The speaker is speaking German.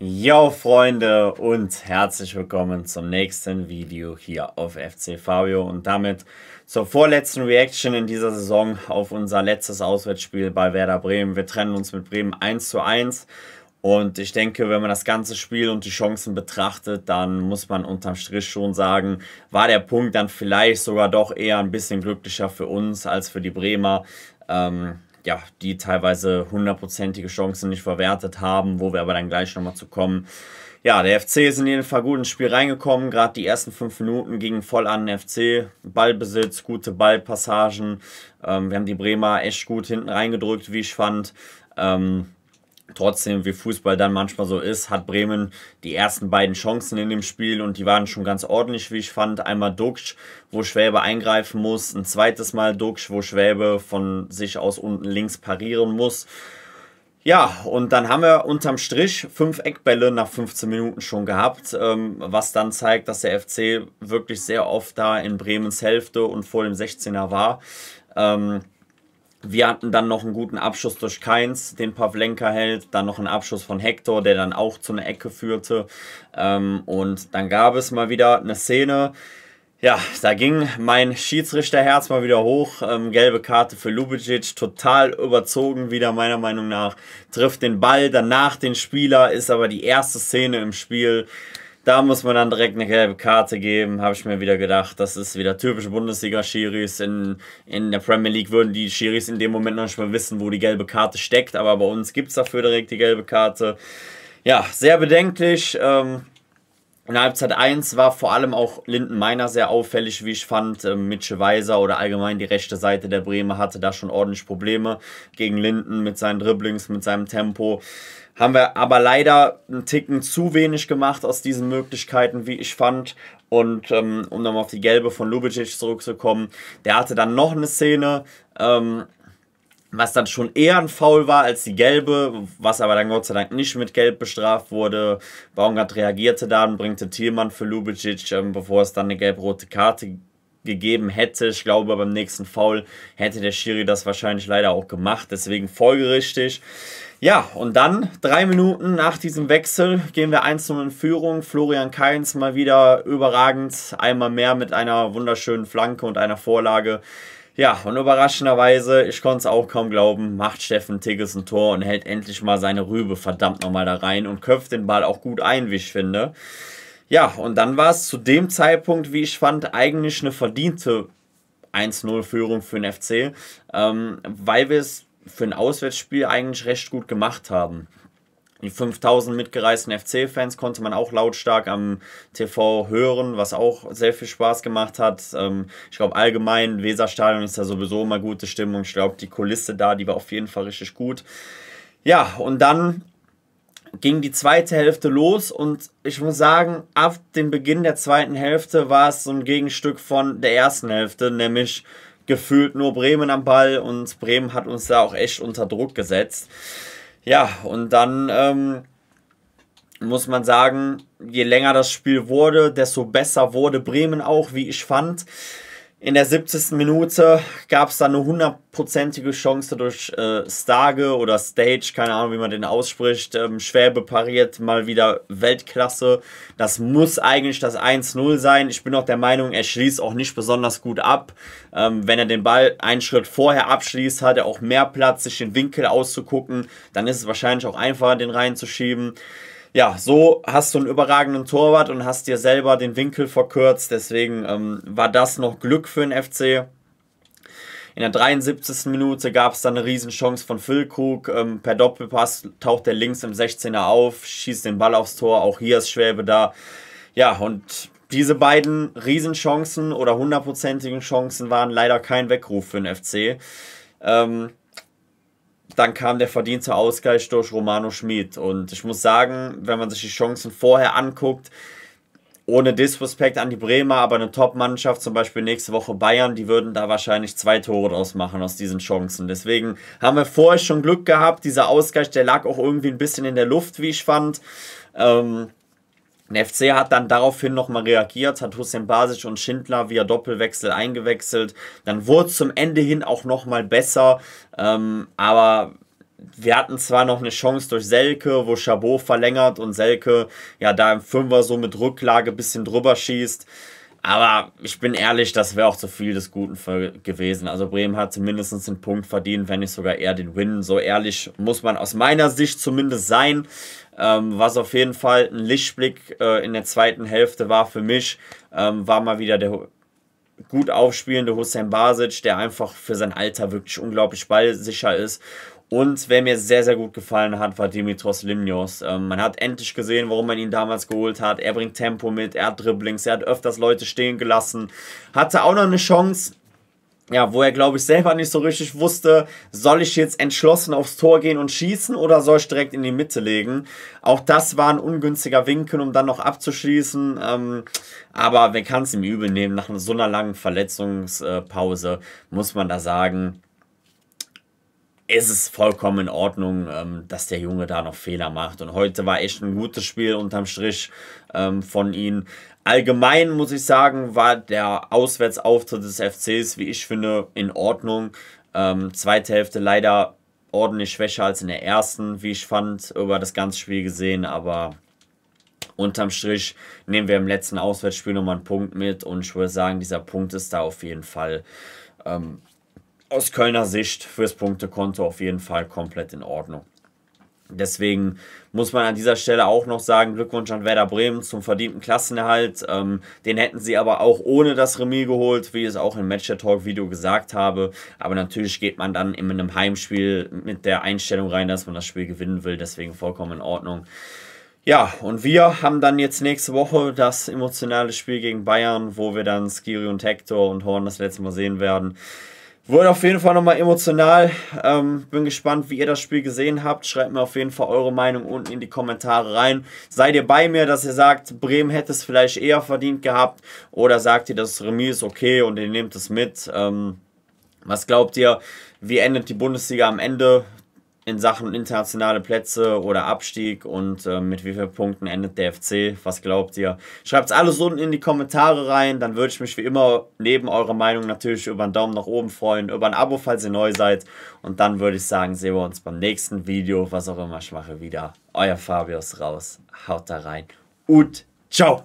Yo Freunde und herzlich willkommen zum nächsten Video hier auf FC Fabio und damit zur vorletzten Reaction in dieser Saison auf unser letztes Auswärtsspiel bei Werder Bremen. Wir trennen uns mit Bremen 1 zu 1. Und ich denke, wenn man das ganze Spiel und die Chancen betrachtet, dann muss man unterm Strich schon sagen, war der Punkt dann vielleicht sogar doch eher ein bisschen glücklicher für uns als für die Bremer. Ähm, ja, die teilweise hundertprozentige Chancen nicht verwertet haben, wo wir aber dann gleich nochmal zu kommen. Ja, der FC ist in jeden Fall gut ins Spiel reingekommen. Gerade die ersten fünf Minuten gingen voll an den FC. Ballbesitz, gute Ballpassagen. Ähm, wir haben die Bremer echt gut hinten reingedrückt, wie ich fand. Ähm, Trotzdem, wie Fußball dann manchmal so ist, hat Bremen die ersten beiden Chancen in dem Spiel und die waren schon ganz ordentlich, wie ich fand. Einmal Duxch, wo Schwäbe eingreifen muss, ein zweites Mal Duxch, wo Schwäbe von sich aus unten links parieren muss. Ja, und dann haben wir unterm Strich fünf Eckbälle nach 15 Minuten schon gehabt, ähm, was dann zeigt, dass der FC wirklich sehr oft da in Bremens Hälfte und vor dem 16er war. Ähm, wir hatten dann noch einen guten Abschuss durch Keins, den Pavlenka hält, dann noch einen Abschuss von Hector, der dann auch zu einer Ecke führte. Ähm, und dann gab es mal wieder eine Szene. Ja, da ging mein Schiedsrichterherz mal wieder hoch. Ähm, gelbe Karte für Lubicic, total überzogen wieder meiner Meinung nach. Trifft den Ball, danach den Spieler, ist aber die erste Szene im Spiel. Da muss man dann direkt eine gelbe Karte geben, habe ich mir wieder gedacht. Das ist wieder typisch Bundesliga-Schiris. In, in der Premier League würden die Schiris in dem Moment noch nicht mal wissen, wo die gelbe Karte steckt. Aber bei uns gibt es dafür direkt die gelbe Karte. Ja, sehr bedenklich. Ähm, in Halbzeit 1 war vor allem auch Linden Meiner sehr auffällig, wie ich fand. Ähm, Mitsche Weiser oder allgemein die rechte Seite der Bremer hatte da schon ordentlich Probleme gegen Linden mit seinen Dribblings, mit seinem Tempo. Haben wir aber leider einen Ticken zu wenig gemacht aus diesen Möglichkeiten, wie ich fand. Und ähm, um nochmal auf die gelbe von Lubicic zurückzukommen, der hatte dann noch eine Szene, ähm, was dann schon eher ein Foul war als die gelbe, was aber dann Gott sei Dank nicht mit Gelb bestraft wurde. Baumgart reagierte dann, bringte Thielmann für Lubicic, ähm, bevor es dann eine gelb-rote Karte gegeben hätte. Ich glaube, beim nächsten Foul hätte der Schiri das wahrscheinlich leider auch gemacht, deswegen folgerichtig. Ja, und dann drei Minuten nach diesem Wechsel gehen wir 1-0 in Führung. Florian Kainz mal wieder überragend, einmal mehr mit einer wunderschönen Flanke und einer Vorlage. Ja, und überraschenderweise, ich konnte es auch kaum glauben, macht Steffen Tigges ein Tor und hält endlich mal seine Rübe verdammt nochmal da rein und köpft den Ball auch gut ein, wie ich finde. Ja, und dann war es zu dem Zeitpunkt, wie ich fand, eigentlich eine verdiente 1-0-Führung für den FC, ähm, weil wir es für ein Auswärtsspiel eigentlich recht gut gemacht haben. Die 5000 mitgereisten FC-Fans konnte man auch lautstark am TV hören, was auch sehr viel Spaß gemacht hat. Ähm, ich glaube, allgemein, Weserstadion ist ja sowieso immer gute Stimmung. Ich glaube, die Kulisse da, die war auf jeden Fall richtig gut. Ja, und dann ging die zweite Hälfte los und ich muss sagen, ab dem Beginn der zweiten Hälfte war es so ein Gegenstück von der ersten Hälfte, nämlich gefühlt nur Bremen am Ball und Bremen hat uns da auch echt unter Druck gesetzt. Ja, und dann ähm, muss man sagen, je länger das Spiel wurde, desto besser wurde Bremen auch, wie ich fand. In der 70. Minute gab es dann eine hundertprozentige Chance durch äh, Stage oder Stage, keine Ahnung, wie man den ausspricht. Ähm, Schwäbe pariert mal wieder Weltklasse. Das muss eigentlich das 1-0 sein. Ich bin auch der Meinung, er schließt auch nicht besonders gut ab. Ähm, wenn er den Ball einen Schritt vorher abschließt, hat er auch mehr Platz, sich den Winkel auszugucken. Dann ist es wahrscheinlich auch einfacher, den reinzuschieben ja, so hast du einen überragenden Torwart und hast dir selber den Winkel verkürzt. Deswegen ähm, war das noch Glück für den FC. In der 73. Minute gab es dann eine Riesenchance von Füllkrug. Ähm, per Doppelpass taucht er links im 16er auf, schießt den Ball aufs Tor. Auch hier ist Schwäbe da. Ja, und diese beiden Riesenchancen oder hundertprozentigen Chancen waren leider kein Weckruf für den FC. Ähm, dann kam der verdiente Ausgleich durch Romano Schmid. Und ich muss sagen, wenn man sich die Chancen vorher anguckt, ohne Disrespekt an die Bremer, aber eine Top-Mannschaft, zum Beispiel nächste Woche Bayern, die würden da wahrscheinlich zwei Tore draus machen aus diesen Chancen. Deswegen haben wir vorher schon Glück gehabt. Dieser Ausgleich, der lag auch irgendwie ein bisschen in der Luft, wie ich fand. Ähm, der FC hat dann daraufhin nochmal reagiert, hat Hussein Basic und Schindler via Doppelwechsel eingewechselt. Dann wurde es zum Ende hin auch nochmal besser, ähm, aber wir hatten zwar noch eine Chance durch Selke, wo Chabot verlängert und Selke ja da im Fünfer so mit Rücklage bisschen drüber schießt. Aber ich bin ehrlich, das wäre auch zu viel des Guten gewesen. Also Bremen hat zumindest einen Punkt verdient, wenn nicht sogar eher den Win. So ehrlich muss man aus meiner Sicht zumindest sein. Ähm, was auf jeden Fall ein Lichtblick äh, in der zweiten Hälfte war für mich, ähm, war mal wieder der gut aufspielende Hussein Basic, der einfach für sein Alter wirklich unglaublich ballsicher ist und wer mir sehr, sehr gut gefallen hat, war Dimitros Limnios. Ähm, man hat endlich gesehen, warum man ihn damals geholt hat. Er bringt Tempo mit, er hat Dribblings, er hat öfters Leute stehen gelassen. Hatte auch noch eine Chance, ja, wo er, glaube ich, selber nicht so richtig wusste, soll ich jetzt entschlossen aufs Tor gehen und schießen oder soll ich direkt in die Mitte legen? Auch das war ein ungünstiger Winkel, um dann noch abzuschießen. Ähm, aber wer kann es ihm übel nehmen? Nach so einer langen Verletzungspause muss man da sagen, ist es vollkommen in Ordnung, ähm, dass der Junge da noch Fehler macht. Und heute war echt ein gutes Spiel unterm Strich ähm, von ihm. Allgemein muss ich sagen, war der Auswärtsauftritt des FCs, wie ich finde, in Ordnung. Ähm, zweite Hälfte leider ordentlich schwächer als in der ersten, wie ich fand, über das ganze Spiel gesehen, aber unterm Strich nehmen wir im letzten Auswärtsspiel nochmal einen Punkt mit und ich würde sagen, dieser Punkt ist da auf jeden Fall ähm, aus Kölner Sicht fürs Punktekonto auf jeden Fall komplett in Ordnung. Deswegen muss man an dieser Stelle auch noch sagen, Glückwunsch an Werder Bremen zum verdienten Klassenerhalt. Ähm, den hätten sie aber auch ohne das Remis geholt, wie ich es auch im Match Talk Video gesagt habe. Aber natürlich geht man dann in einem Heimspiel mit der Einstellung rein, dass man das Spiel gewinnen will. Deswegen vollkommen in Ordnung. Ja, und wir haben dann jetzt nächste Woche das emotionale Spiel gegen Bayern, wo wir dann Skiri und Hector und Horn das letzte Mal sehen werden. Wurde auf jeden Fall nochmal emotional. Ähm, bin gespannt, wie ihr das Spiel gesehen habt. Schreibt mir auf jeden Fall eure Meinung unten in die Kommentare rein. Seid ihr bei mir, dass ihr sagt, Bremen hätte es vielleicht eher verdient gehabt? Oder sagt ihr, das Remis ist okay und ihr nehmt es mit? Ähm, was glaubt ihr, wie endet die Bundesliga am Ende? in Sachen internationale Plätze oder Abstieg und äh, mit wie vielen Punkten endet der FC? Was glaubt ihr? Schreibt es alles unten in die Kommentare rein, dann würde ich mich wie immer neben eurer Meinung natürlich über einen Daumen nach oben freuen, über ein Abo, falls ihr neu seid und dann würde ich sagen, sehen wir uns beim nächsten Video, was auch immer ich mache, wieder. Euer Fabius raus, haut da rein und ciao!